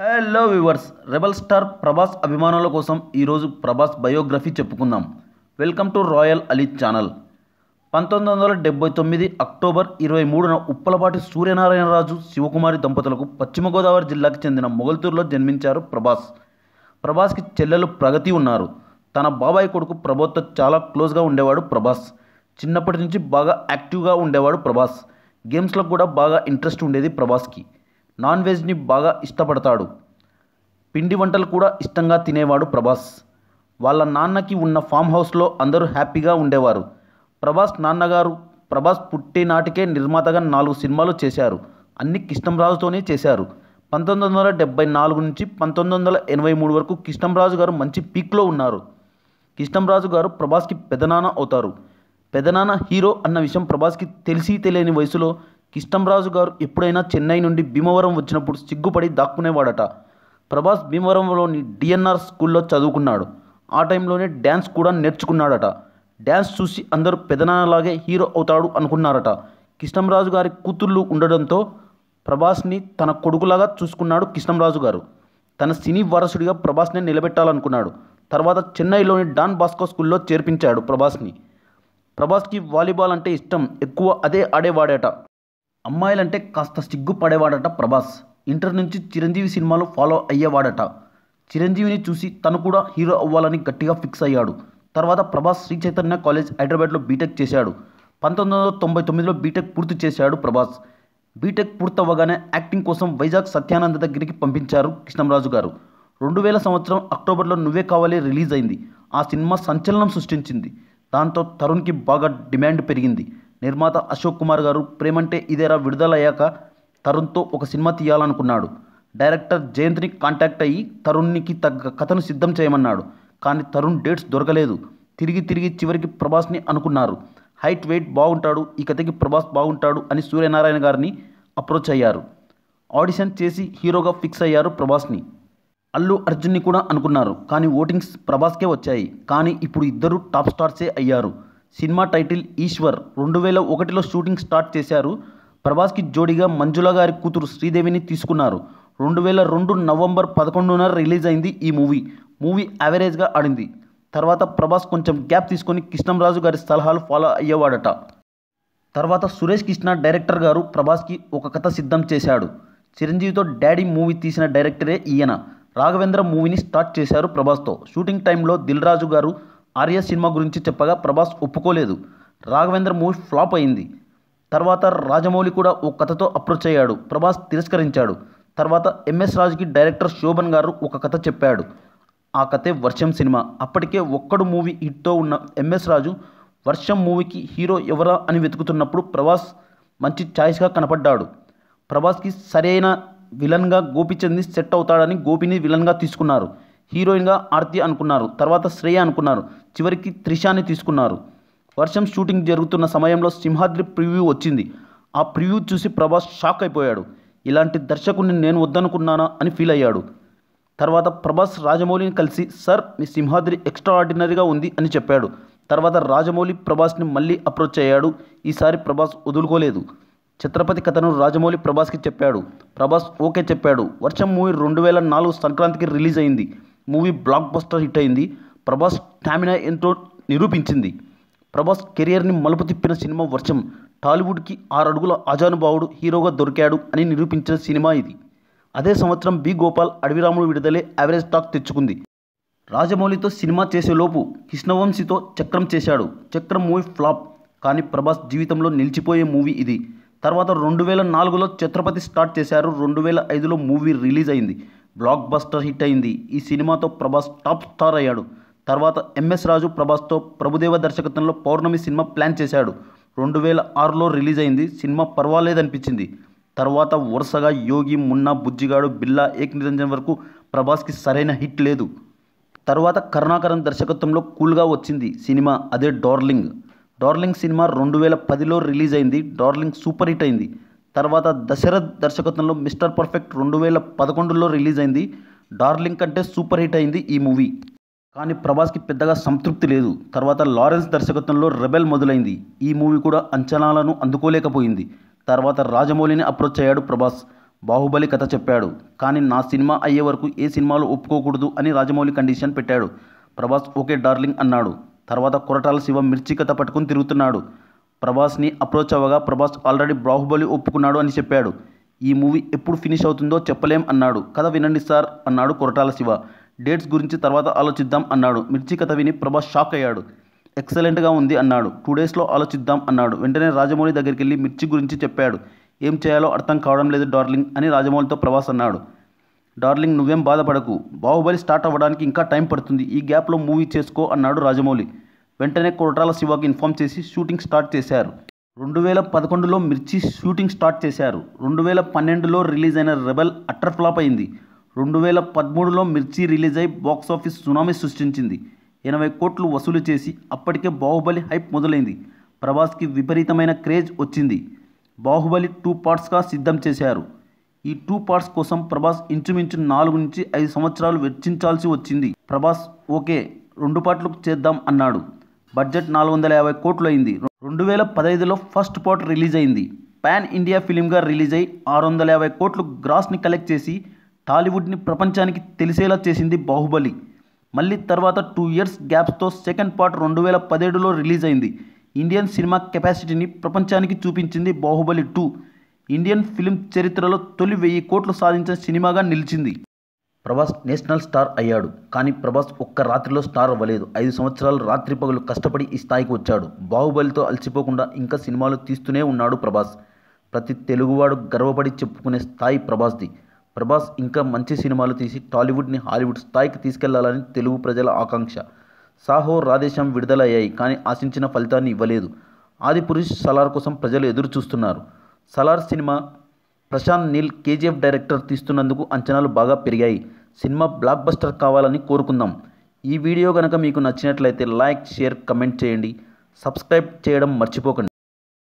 hello viewers rebel star Prabhas అభిమానుల కోసం ఈరోజు ప్రభాస్ బయోగ్రఫీ చెప్పుకుందాం welcome to royal Ali channel పంతొమ్మిది వందల డెబ్బై తొమ్మిది అక్టోబర్ ఇరవై మూడున ఉప్పలపాటి సూర్యనారాయణరాజు శివకుమారి దంపతులకు పశ్చిమ గోదావరి జిల్లాకు చెందిన మొగల్తూరులో జన్మించారు ప్రభాస్ ప్రభాస్కి చెల్లెలు ప్రగతి ఉన్నారు తన బాబాయ్ కొడుకు ప్రభుత్వం చాలా క్లోజ్గా ఉండేవాడు ప్రభాస్ చిన్నప్పటి నుంచి బాగా యాక్టివ్గా ఉండేవాడు ప్రభాస్ గేమ్స్లో కూడా బాగా ఇంట్రెస్ట్ ఉండేది ప్రభాస్కి నాన్ వెజ్ని బాగా ఇష్టపడతాడు పిండి వంటలు కూడా ఇష్టంగా తినేవాడు ప్రభాస్ వాళ్ళ నాన్నకి ఉన్న ఫామ్ హౌస్లో అందరూ హ్యాపీగా ఉండేవారు ప్రభాస్ నాన్నగారు ప్రభాస్ పుట్టినాటికే నిర్మాతగా నాలుగు సినిమాలు చేశారు అన్ని కృష్ణంరాజుతోనే చేశారు పంతొమ్మిది వందల డెబ్బై నాలుగు నుంచి పంతొమ్మిది వందల ఎనభై మూడు వరకు కృష్ణంరాజు గారు మంచి పీక్లో ఉన్నారు కృష్ణంరాజు గారు ప్రభాస్కి పెదనాన్న అవుతారు పెదనాన్న హీరో అన్న విషయం ప్రభాస్కి తెలిసి తెలియని వయసులో కిష్టంరాజు గారు ఎప్పుడైనా చెన్నై నుండి భీమవరం వచ్చినప్పుడు సిగ్గుపడి దాక్కునేవాడట ప్రభాస్ భీమవరంలోని డిఎన్ఆర్ స్కూల్లో చదువుకున్నాడు ఆ టైంలోనే డ్యాన్స్ కూడా నేర్చుకున్నాడట డ్యాన్స్ చూసి అందరూ పెదనాన్నలాగే హీరో అవుతాడు అనుకున్నారట కిష్టంరాజు గారి కూతుర్లు ఉండడంతో ప్రభాస్ని తన కొడుకులాగా చూసుకున్నాడు కిష్టంరాజు గారు తన సినీ వారసుడిగా ప్రభాస్నే నిలబెట్టాలనుకున్నాడు తర్వాత చెన్నైలోని డాన్ బాస్కో స్కూల్లో చేర్పించాడు ప్రభాస్ని ప్రభాస్కి వాలీబాల్ అంటే ఇష్టం ఎక్కువ అదే ఆడేవాడేట అమ్మాయిలంటే కాస్త సిగ్గు పడేవాడట ప్రభాస్ ఇంటర్ నుంచి చిరంజీవి సినిమాలు ఫాలో అయ్యేవాడట చిరంజీవిని చూసి తను కూడా హీరో అవ్వాలని గట్టిగా ఫిక్స్ అయ్యాడు తర్వాత ప్రభాస్ శ్రీ చైతన్య కాలేజ్ హైదరాబాద్లో బీటెక్ చేశాడు పంతొమ్మిది వందల తొంభై తొమ్మిదిలో బీటెక్ పూర్తి చేశాడు ప్రభాస్ బీటెక్ పూర్తవ్వగానే యాక్టింగ్ కోసం వైజాగ్ సత్యానంద దగ్గరికి పంపించారు కృష్ణంరాజు గారు రెండు వేల సంవత్సరం అక్టోబర్లో నువ్వే కావాలి రిలీజ్ అయింది ఆ సినిమా సంచలనం సృష్టించింది దాంతో తరుణ్కి బాగా డిమాండ్ పెరిగింది నిర్మాత అశోక్ కుమార్ గారు ప్రేమంటే ఇదేరా విడుదలయ్యాక తరుణ్తో ఒక సినిమా తీయాలనుకున్నాడు డైరెక్టర్ జయంత్ని కాంటాక్ట్ అయ్యి తరుణ్కి తగ్గ కథను సిద్ధం చేయమన్నాడు కానీ తరుణ్ డేట్స్ దొరకలేదు తిరిగి తిరిగి చివరికి ప్రభాస్ని అనుకున్నారు హైట్ వెయిట్ బాగుంటాడు ఈ కథకి ప్రభాస్ బాగుంటాడు అని సూర్యనారాయణ గారిని అప్రోచ్ అయ్యారు ఆడిషన్ చేసి హీరోగా ఫిక్స్ అయ్యారు ప్రభాస్ని అల్లు అర్జున్ని కూడా అనుకున్నారు కానీ ఓటింగ్స్ ప్రభాస్కే వచ్చాయి కానీ ఇప్పుడు ఇద్దరు టాప్ స్టార్సే అయ్యారు సినిమా టైటిల్ ఈశ్వర్ రెండు వేల ఒకటిలో షూటింగ్ స్టార్ట్ చేశారు ప్రభాస్కి జోడిగా మంజుల గారి కూతురు శ్రీదేవిని తీసుకున్నారు రెండు వేల రెండు నవంబర్ పదకొండున రిలీజ్ అయింది ఈ మూవీ మూవీ యావరేజ్గా ఆడింది తర్వాత ప్రభాస్ కొంచెం గ్యాప్ తీసుకొని కృష్ణంరాజు గారి సలహాలు ఫాలో అయ్యేవాడట తర్వాత సురేష్ కృష్ణ డైరెక్టర్ గారు ప్రభాస్కి ఒక కథ సిద్ధం చేశాడు చిరంజీవితో డాడీ మూవీ తీసిన డైరెక్టరే ఈయన రాఘవేంద్ర మూవీని స్టార్ట్ చేశారు ప్రభాస్తో షూటింగ్ టైంలో దిల్రాజు గారు ఆర్య సినిమా గురించి చెప్పగా ప్రభాస్ ఒప్పుకోలేదు రాఘవేంద్ర మూవీ ఫ్లాప్ అయింది తర్వాత రాజమౌళి కూడా ఓ కథతో అప్రోచ్ అయ్యాడు ప్రభాస్ తిరస్కరించాడు తర్వాత ఎంఎస్ రాజుకి డైరెక్టర్ శోభన్ గారు ఒక కథ చెప్పాడు ఆ కథే వర్షం సినిమా అప్పటికే ఒక్కడు మూవీ హిట్తో ఉన్న ఎంఎస్ రాజు వర్షం మూవీకి హీరో ఎవరా అని వెతుకుతున్నప్పుడు ప్రభాస్ మంచి ఛాయిస్గా కనపడ్డాడు ప్రభాస్కి సరైన విలన్గా గోపిచంది సెట్ అవుతాడని గోపిని విలన్గా తీసుకున్నారు హీరోయిన్గా ఆర్తి అనుకున్నారు తర్వాత శ్రేయ అనుకున్నారు చివరికి త్రిషాని తీసుకున్నారు వర్షం షూటింగ్ జరుగుతున్న సమయంలో సింహాద్రి ప్రివ్యూ వచ్చింది ఆ ప్రివ్యూ చూసి ప్రభాస్ షాక్ అయిపోయాడు ఇలాంటి దర్శకుడిని నేను వద్దనుకున్నానా అని ఫీల్ అయ్యాడు తర్వాత ప్రభాస్ రాజమౌళిని కలిసి సార్ మీ సింహాద్రి ఎక్స్ట్రా ఆర్డినరీగా ఉంది అని చెప్పాడు తర్వాత రాజమౌళి ప్రభాస్ని మళ్ళీ అప్రోచ్ అయ్యాడు ఈసారి ప్రభాస్ వదులుకోలేదు ఛత్రపతి కథను రాజమౌళి ప్రభాస్కి చెప్పాడు ప్రభాస్ ఓకే చెప్పాడు వర్షం మూవీ రెండు వేల నాలుగు సంక్రాంతికి రిలీజ్ అయింది మూవీ బ్లాక్ బస్టర్ హిట్ అయింది ప్రభాస్ స్టామినా ఎంతో నిరూపించింది ప్రభాస్ కెరియర్ని మలుపు తిప్పిన సినిమా వర్షం టాలీవుడ్కి ఆరు అడుగుల అజానుభావుడు హీరోగా దొరికాడు అని నిరూపించిన సినిమా ఇది అదే సంవత్సరం బి గోపాల్ అడవిరాముడు విడుదలే యావరేజ్ టాక్ తెచ్చుకుంది రాజమౌళితో సినిమా చేసేలోపు కృష్ణవంశీతో చక్రం చేశాడు చక్రం మూవీ ఫ్లాప్ కానీ ప్రభాస్ జీవితంలో నిలిచిపోయే మూవీ ఇది తర్వాత రెండు వేల నాలుగులో ఛత్రపతి స్టార్ట్ చేశారు రెండు వేల ఐదులో మూవీ రిలీజ్ అయింది బ్లాక్ బస్టర్ హిట్ అయింది ఈ సినిమాతో ప్రభాస్ టాప్ స్టార్ అయ్యాడు తర్వాత ఎంఎస్ రాజు ప్రభాస్తో ప్రభుదేవ దర్శకత్వంలో పౌర్ణమి సినిమా ప్లాన్ చేశాడు రెండు వేల ఆరులో రిలీజ్ అయింది సినిమా పర్వాలేదనిపించింది తర్వాత వరుసగా యోగి మున్నా బుజ్జిగాడు బిల్లా ఏక్ నిరంజన్ వరకు ప్రభాస్కి సరైన హిట్ లేదు తర్వాత కరుణాకరన్ దర్శకత్వంలో కూల్గా వచ్చింది సినిమా అదే డార్లింగ్ డార్లింగ్ సినిమా రెండు వేల పదిలో రిలీజ్ అయింది డార్లింగ్ సూపర్ హిట్ అయింది తర్వాత దశరథ్ దర్శకత్వంలో మిస్టర్ పర్ఫెక్ట్ రెండు వేల పదకొండులో రిలీజ్ అయింది డార్లింగ్ కంటే సూపర్ హిట్ అయింది ఈ మూవీ కానీ ప్రభాస్కి పెద్దగా సంతృప్తి లేదు తర్వాత లారెన్స్ దర్శకత్వంలో రెబెల్ మొదలైంది ఈ మూవీ కూడా అంచనాలను అందుకోలేకపోయింది తర్వాత రాజమౌళిని అప్రోచ్ అయ్యాడు ప్రభాస్ బాహుబలి కథ చెప్పాడు కానీ నా సినిమా అయ్యే వరకు ఏ సినిమాలు ఒప్పుకోకూడదు అని రాజమౌళి కండిషన్ పెట్టాడు ప్రభాస్ ఓకే డార్లింగ్ అన్నాడు తర్వాత కొరటాల శివ మిర్చి కథ పట్టుకుని తిరుగుతున్నాడు ప్రభాస్ని అప్రోచ్ అవ్వగా ప్రభాస్ ఆల్రెడీ బాహుబలి ఒప్పుకున్నాడు అని చెప్పాడు ఈ మూవీ ఎప్పుడు ఫినిష్ అవుతుందో చెప్పలేం అన్నాడు కథ వినండి సార్ అన్నాడు కొరటాల శివ డేట్స్ గురించి తర్వాత ఆలోచిద్దాం అన్నాడు మిర్చి కథ విని ప్రభాస్ షాక్ అయ్యాడు ఎక్సలెంట్గా ఉంది అన్నాడు టూ డేస్లో ఆలోచిద్దాం అన్నాడు వెంటనే రాజమౌళి దగ్గరికి వెళ్ళి మిర్చి గురించి చెప్పాడు ఏం చేయాలో అర్థం కావడం లేదు డార్లింగ్ అని రాజమౌళితో ప్రభాస్ అన్నాడు డార్లింగ్ నువ్వేం బాధపడకు బాహుబలి స్టార్ట్ అవ్వడానికి ఇంకా టైం పడుతుంది ఈ గ్యాప్లో మూవీ చేసుకో అన్నాడు రాజమౌళి వెంటనే కొట్రాల శివకు ఇన్ఫామ్ చేసి షూటింగ్ స్టార్ట్ చేశారు రెండు వేల పదకొండులో మిర్చి షూటింగ్ స్టార్ట్ చేశారు రెండు వేల పన్నెండులో రిలీజ్ అయిన రెబల్ అట్టర్ ఫ్లాప్ అయింది రెండు వేల పదమూడులో మిర్చి రిలీజ్ అయి బాక్సాఫీస్ సునామీ సృష్టించింది ఎనభై కోట్లు వసూలు చేసి అప్పటికే బాహుబలి హైప్ మొదలైంది ప్రభాస్కి విపరీతమైన క్రేజ్ వచ్చింది బాహుబలి టూ పార్ట్స్గా సిద్ధం చేశారు ఈ టూ పార్ట్స్ కోసం ప్రభాస్ ఇంచుమించు నాలుగు నుంచి ఐదు సంవత్సరాలు వెచ్చించాల్సి వచ్చింది ప్రభాస్ ఓకే రెండు పార్ట్లు చేద్దాం అన్నాడు బడ్జెట్ నాలుగు వందల యాభై కోట్లు అయింది రెండు వేల పదైదులో ఫస్ట్ పార్ట్ రిలీజ్ అయింది పాన్ ఇండియా ఫిలింగా రిలీజ్ అయి ఆరు వందల యాభై కోట్లు గ్రాస్ని కలెక్ట్ చేసి టాలీవుడ్ని ప్రపంచానికి తెలిసేలా చేసింది బాహుబలి మళ్ళీ తర్వాత టూ ఇయర్స్ గ్యాప్స్తో సెకండ్ పార్ట్ రెండు వేల పదిహేడులో రిలీజ్ అయింది ఇండియన్ సినిమా కెపాసిటీని ప్రపంచానికి చూపించింది బాహుబలి టూ ఇండియన్ ఫిలిం చరిత్రలో తొలి వెయ్యి కోట్లు సాధించిన సినిమాగా నిలిచింది ప్రభాస్ నేషనల్ స్టార్ అయ్యాడు కానీ ప్రభాస్ ఒక్క రాత్రిలో స్టార్ అవ్వలేదు ఐదు సంవత్సరాలు రాత్రి పగులు కష్టపడి ఈ స్థాయికి వచ్చాడు బాహుబలితో అలసిపోకుండా ఇంకా సినిమాలు తీస్తూనే ఉన్నాడు ప్రభాస్ ప్రతి తెలుగువాడు గర్వపడి చెప్పుకునే స్థాయి ప్రభాస్ది ప్రభాస్ ఇంకా మంచి సినిమాలు తీసి టాలీవుడ్ని హాలీవుడ్ స్థాయికి తీసుకెళ్లాలని తెలుగు ప్రజల ఆకాంక్ష సాహో రాధేశం విడుదలయ్యాయి కానీ ఆశించిన ఫలితాన్ని ఇవ్వలేదు ఆదిపురుష్ సలార్ కోసం ప్రజలు ఎదురు చూస్తున్నారు Salaar cinema Prashanth Neel KGF director తీస్తున్నందుకు అంచనాలు బాగా పెరిగాయి సినిమా బ్లాక్ బస్టర్ కావాలని కోరుకుందాం ఈ వీడియో కనుక మీకు నచ్చినట్లయితే లైక్ షేర్ కమెంట్ చేయండి సబ్స్క్రైబ్ చేయడం మర్చిపోకండి